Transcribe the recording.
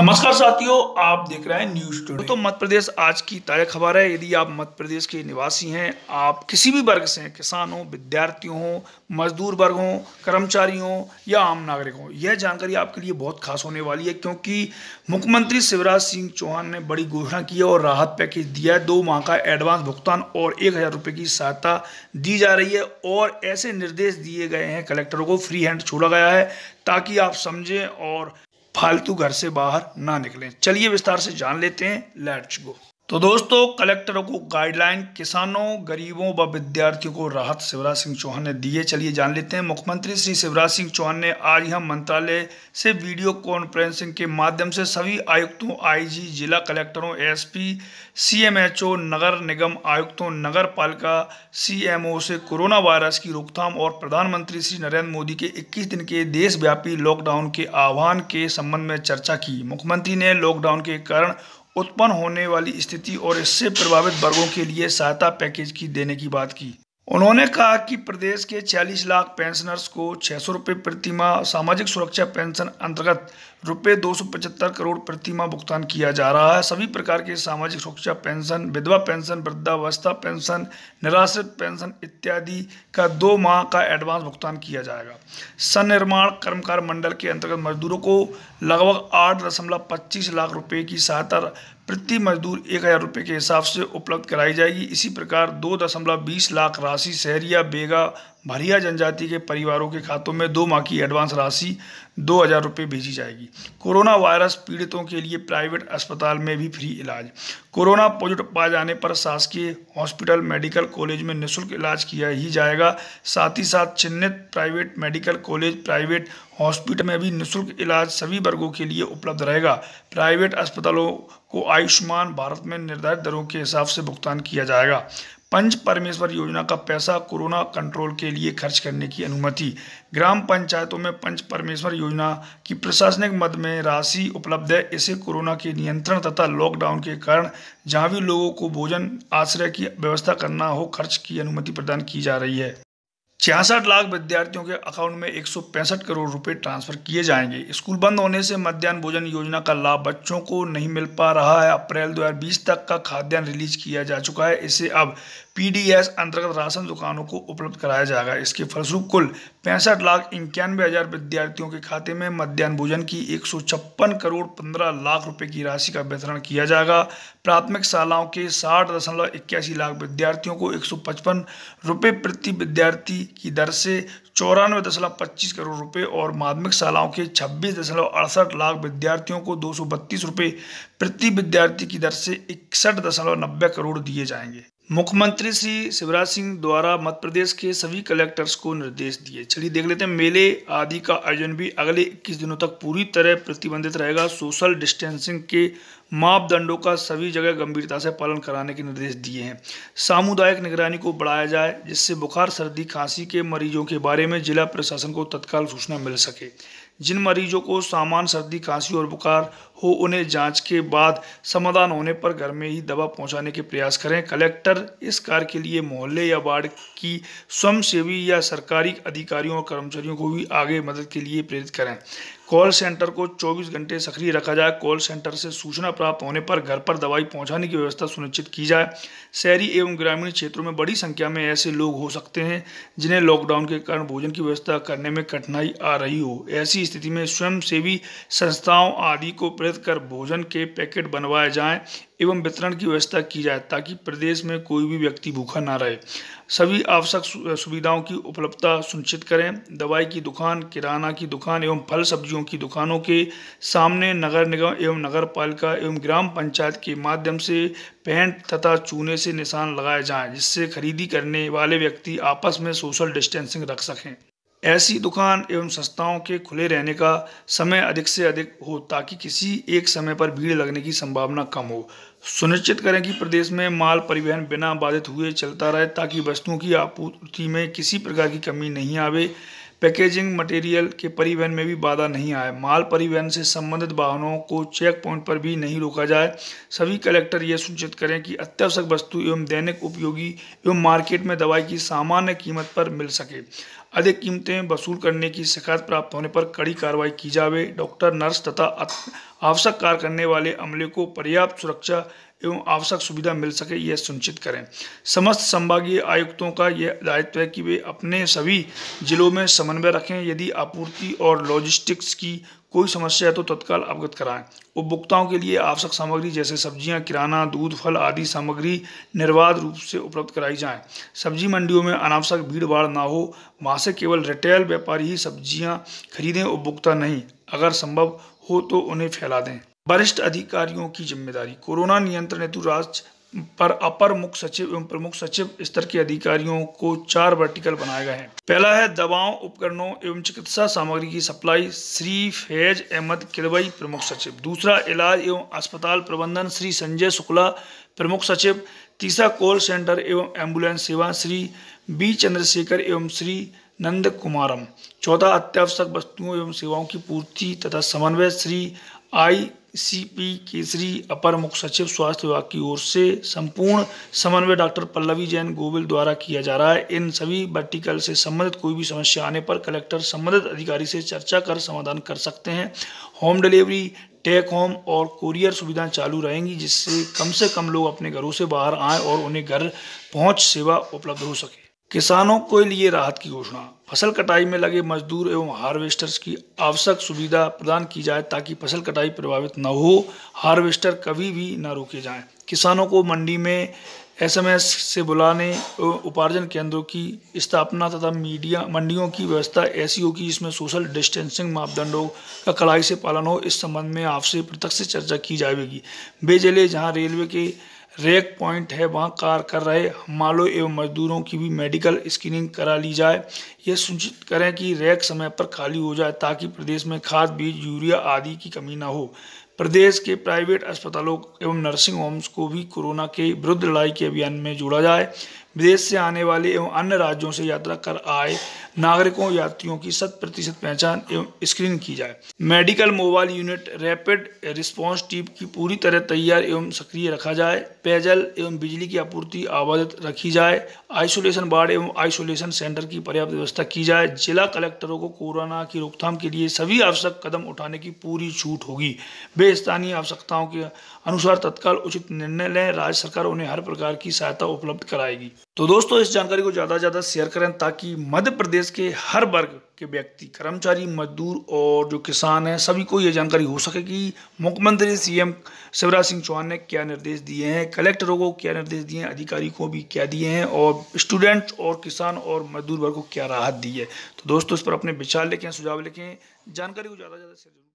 नमस्कार साथियों आप देख रहे हैं न्यूज टुडे तो मध्य प्रदेश आज की ताज़ा खबर है यदि आप मध्य प्रदेश के निवासी हैं आप किसी भी वर्ग से किसान हों विद्यार्थी हों मजदूर वर्ग हों कर्मचारी हों या आम नागरिक हों यह जानकारी आपके लिए बहुत खास होने वाली है क्योंकि मुख्यमंत्री शिवराज सिंह चौहान ने बड़ी घोषणा की है और राहत पैकेज दिया है दो माह का एडवांस भुगतान और एक हज़ार रुपये की सहायता दी जा रही है और ऐसे निर्देश दिए गए हैं कलेक्टरों को फ्री हैंड छोड़ा गया है ताकि आप समझें और फालतू घर से बाहर ना निकलें चलिए विस्तार से जान लेते हैं लेट्स गो तो दोस्तों कलेक्टरों को गाइडलाइन किसानों गरीबों व विद्यार्थियों को राहत शिवराज सिंह चौहान ने दिए चलिए जान लेते हैं मुख्यमंत्री श्री शिवराज सिंह चौहान ने आज यहाँ मंत्रालय से वीडियो कॉन्फ्रेंसिंग के माध्यम से सभी आयुक्तों आईजी जिला कलेक्टरों एसपी सीएमएचओ नगर निगम आयुक्तों नगर पालिका सी से कोरोना वायरस की रोकथाम और प्रधानमंत्री श्री नरेंद्र मोदी के इक्कीस दिन के देशव्यापी लॉकडाउन के आह्वान के संबंध में चर्चा की मुख्यमंत्री ने लॉकडाउन के कारण उत्पन्न होने वाली स्थिति और इससे प्रभावित वर्गों के लिए सहायता पैकेज की देने की बात की उन्होंने कहा कि प्रदेश के छियालीस लाख पेंशनर्स को छः सौ रुपये प्रतिमा सामाजिक सुरक्षा पेंशन अंतर्गत रुपये दो सौ पचहत्तर करोड़ प्रतिमा भुगतान किया जा रहा है सभी प्रकार के सामाजिक सुरक्षा पेंशन विधवा पेंशन वृद्धावस्था पेंशन निराश्रित पेंशन इत्यादि का दो माह का एडवांस भुगतान किया जाएगा सन्निर्माण कर्मकार मंडल के अंतर्गत मजदूरों को लगभग आठ दशमलव पच्चीस लाख रुपये की सहायता प्रति मजदूर एक हज़ार रुपये के हिसाब से उपलब्ध कराई जाएगी इसी प्रकार दो दशमलव बीस लाख राशि सहरिया बेगा भरिया जनजाति के परिवारों के खातों में दो माह की एडवांस राशि दो हज़ार रुपये भेजी जाएगी कोरोना वायरस पीड़ितों के लिए प्राइवेट अस्पताल में भी फ्री इलाज कोरोना पॉजिटिव पाए जाने पर शासकीय हॉस्पिटल मेडिकल कॉलेज में निःशुल्क इलाज किया ही जाएगा साथ ही साथ चिन्हित private medical college private hospital में भी निःशुल्क इलाज सभी वर्गों के लिए उपलब्ध रहेगा प्राइवेट अस्पतालों को आयुष्मान भारत में निर्धारित दरों के हिसाब से भुगतान किया जाएगा पंच परमेश्वर योजना का पैसा कोरोना कंट्रोल के लिए खर्च करने की अनुमति ग्राम पंचायतों में पंच परमेश्वर योजना की प्रशासनिक मद में राशि उपलब्ध है इसे कोरोना के नियंत्रण तथा लॉकडाउन के कारण जहां भी लोगों को भोजन आश्रय की व्यवस्था करना हो खर्च की अनुमति प्रदान की जा रही है छियासठ लाख विद्यार्थियों के अकाउंट में एक करोड़ रुपए ट्रांसफर किए जाएंगे स्कूल बंद होने से मध्यान्ह भोजन योजना का लाभ बच्चों को नहीं मिल पा रहा है अप्रैल 2020 तक का खाद्यान्न रिलीज किया जा चुका है इसे अब पीडीएस अंतर्गत राशन दुकानों को उपलब्ध कराया जाएगा इसके फलस्वरूप कुल पैंसठ लाख इक्यानवे हजार विद्यार्थियों के खाते में मध्यान्ह भोजन की एक करोड़ पंद्रह लाख रुपये की राशि का वितरण किया जाएगा प्राथमिक शालाओं के साठ दशमलव इक्यासी लाख विद्यार्थियों को एक रुपए प्रति विद्यार्थी की दर से चौरानवे दशमलव पच्चीस करोड़ रुपए और माध्यमिक शालाओं के छब्बीस दशमलव अड़सठ लाख विद्यार्थियों को दो सौ बत्तीस रुपये प्रति विद्यार्थी की दर से इकसठ दशमलव नब्बे करोड़ दिए जाएंगे मुख्यमंत्री श्री शिवराज सिंह द्वारा मध्य प्रदेश के सभी कलेक्टर्स को निर्देश दिए चलिए देख लेते हैं मेले आदि का आयोजन भी अगले 21 दिनों तक पूरी तरह प्रतिबंधित रहेगा सोशल डिस्टेंसिंग के मापदंडों का सभी जगह गंभीरता से पालन कराने के निर्देश दिए हैं सामुदायिक निगरानी को बढ़ाया जाए जिससे बुखार सर्दी खांसी के मरीजों के बारे में जिला प्रशासन को तत्काल सूचना मिल सके जिन मरीजों को सामान सर्दी खांसी और बुखार हो उन्हें जांच के बाद समाधान होने पर घर में ही दवा पहुंचाने के प्रयास करें कलेक्टर इस कार्य के लिए मोहल्ले या वार्ड की स्वयंसेवी या सरकारी अधिकारियों और कर्मचारियों को भी आगे मदद के लिए प्रेरित करें कॉल सेंटर को 24 घंटे सक्रिय रखा जाए कॉल सेंटर से सूचना प्राप्त होने पर घर पर दवाई पहुँचाने की व्यवस्था सुनिश्चित की जाए शहरी एवं ग्रामीण क्षेत्रों में बड़ी संख्या में ऐसे लोग हो सकते हैं जिन्हें लॉकडाउन के कारण भोजन की व्यवस्था करने में कठिनाई आ रही हो ऐसी स्थिति में स्वयं सेवी संस्थाओं आदि को प्रेरित कर भोजन के पैकेट बनवाए जाएं एवं वितरण की व्यवस्था की जाए ताकि प्रदेश में कोई भी व्यक्ति भूखा ना रहे सभी आवश्यक सुविधाओं की उपलब्धता सुनिश्चित करें दवाई की दुकान किराना की दुकान एवं फल सब्जियों की दुकानों के सामने नगर निगम एवं नगर पालिका एवं ग्राम पंचायत के माध्यम से पेंट तथा चूने से निशान लगाए जाएं जिससे खरीदी करने वाले व्यक्ति आपस में सोशल डिस्टेंसिंग रख सकें ऐसी दुकान एवं संस्थाओं के खुले रहने का समय अधिक से अधिक हो ताकि किसी एक समय पर भीड़ लगने की संभावना कम हो सुनिश्चित करें कि प्रदेश में माल परिवहन बिना बाधित हुए चलता रहे ताकि वस्तुओं की आपूर्ति में किसी प्रकार की कमी नहीं आवे पैकेजिंग मटेरियल के परिवहन में भी बाधा नहीं आए माल परिवहन से संबंधित वाहनों को चेक पॉइंट पर भी नहीं रोका जाए सभी कलेक्टर यह सुनिश्चित करें कि अत्यावश्यक वस्तु एवं दैनिक उपयोगी एवं मार्केट में दवाई की सामान्य कीमत पर मिल सके अधिक कीमतें वसूल करने की शिकायत प्राप्त होने पर कड़ी कार्रवाई की जावे डॉक्टर नर्स तथा आवश्यक कार्य करने वाले अमले को पर्याप्त सुरक्षा एवं आवश्यक सुविधा मिल सके यह सुनिश्चित करें समस्त संभागीय आयुक्तों का यह दायित्व है कि वे अपने सभी जिलों में समन्वय रखें यदि आपूर्ति और लॉजिस्टिक्स की कोई समस्या है तो तत्काल अवगत कराएं उपभोक्ताओं के लिए आवश्यक सामग्री जैसे सब्जियां किराना दूध फल आदि सामग्री निर्बाध रूप से उपलब्ध कराई जाए सब्जी मंडियों में अनावश्यक भीड़ भाड़ ना हो वहाँ से केवल रिटेल व्यापारी ही सब्जियाँ खरीदें उपभोक्ता नहीं अगर संभव हो तो उन्हें फैला दें वरिष्ठ अधिकारियों की जिम्मेदारी कोरोना नियंत्रण हेतु राज्य पर अपर मुख्य सचिव एवं प्रमुख सचिव स्तर के अधिकारियों को चार वर्टिकल बनाए गए हैं पहला है दवाओं उपकरणों एवं चिकित्सा सामग्री की सप्लाई श्री फैज अहमद किलवई प्रमुख सचिव दूसरा इलाज एवं अस्पताल प्रबंधन श्री संजय शुक्ला प्रमुख सचिव तीसरा कॉल सेंटर एवं एम्बुलेंस सेवा श्री बी चंद्रशेखर एवं श्री नंद कुमारम चौथा अत्यावश्यक वस्तुओं एवं सेवाओं की पूर्ति तथा समन्वय Shri I C P Keshari अपर मुख्य सचिव स्वास्थ्य विभाग की ओर से संपूर्ण समन्वय डॉक्टर पल्लवी जैन गोविल द्वारा किया जा रहा है इन सभी वर्टिकल से संबंधित कोई भी समस्या आने पर कलेक्टर संबंधित अधिकारी से चर्चा कर समाधान कर सकते हैं होम डिलीवरी टेक होम और कोरियर सुविधाएं चालू रहेंगी जिससे कम से कम लोग अपने घरों से बाहर आएँ और उन्हें घर पहुँच सेवा उपलब्ध हो सके किसानों के लिए राहत की घोषणा फसल कटाई में लगे मजदूर एवं हार्वेस्टर्स की आवश्यक सुविधा प्रदान की जाए ताकि फसल कटाई प्रभावित न हो हार्वेस्टर कभी भी न रोके जाएं किसानों को मंडी में एसएमएस से बुलाने उपार्जन केंद्रों की स्थापना तथा मीडिया मंडियों की व्यवस्था ऐसी होगी जिसमें सोशल डिस्टेंसिंग मापदंडों का कड़ाई से पालन हो इस संबंध में आपसे प्रत्यक्ष चर्चा की जाएगी बेजले जहाँ रेलवे के रेक पॉइंट है वहाँ कार्य कर रहे हमालों एवं मजदूरों की भी मेडिकल स्क्रीनिंग करा ली जाए यह सुनिश्चित करें कि रैक समय पर खाली हो जाए ताकि प्रदेश में खाद बीज यूरिया आदि की कमी ना हो प्रदेश के प्राइवेट अस्पतालों एवं नर्सिंग होम्स को भी कोरोना के विरुद्ध लड़ाई के अभियान में जोड़ा जाए विदेश से आने वाले एवं अन्य राज्यों से यात्रा कर आए नागरिकों यात्रियों की शत प्रतिशत पहचान एवं स्क्रीनिंग की जाए medical mobile unit rapid response team की पूरी तरह तैयार एवं सक्रिय रखा जाए पेयजल एवं बिजली की आपूर्ति आबाधित रखी जाए आइसोलेशन वार्ड एवं आइसोलेशन सेंटर की पर्याप्त व्यवस्था की जाए जिला कलेक्टरों को कोरोना की रोकथाम के लिए सभी आवश्यक कदम उठाने की पूरी छूट होगी वे स्थानीय आवश्यकताओं के अनुसार तत्काल उचित निर्णय लें राज्य सरकार उन्हें हर प्रकार की सहायता उपलब्ध कराएगी तो दोस्तों इस जानकारी को ज़्यादा से ज़्यादा शेयर करें ताकि मध्य प्रदेश के हर वर्ग के व्यक्ति कर्मचारी मजदूर और जो किसान हैं सभी को ये जानकारी हो सके कि मुख्यमंत्री सीएम शिवराज सिंह चौहान ने क्या निर्देश दिए हैं कलेक्टरों को क्या निर्देश दिए हैं अधिकारी को भी क्या दिए हैं और स्टूडेंट्स और किसान और मजदूर वर्ग को क्या राहत दी है तो दोस्तों इस पर अपने विचार लिखें सुझाव लिखें जानकारी को ज़्यादा से ज़्यादा शेयर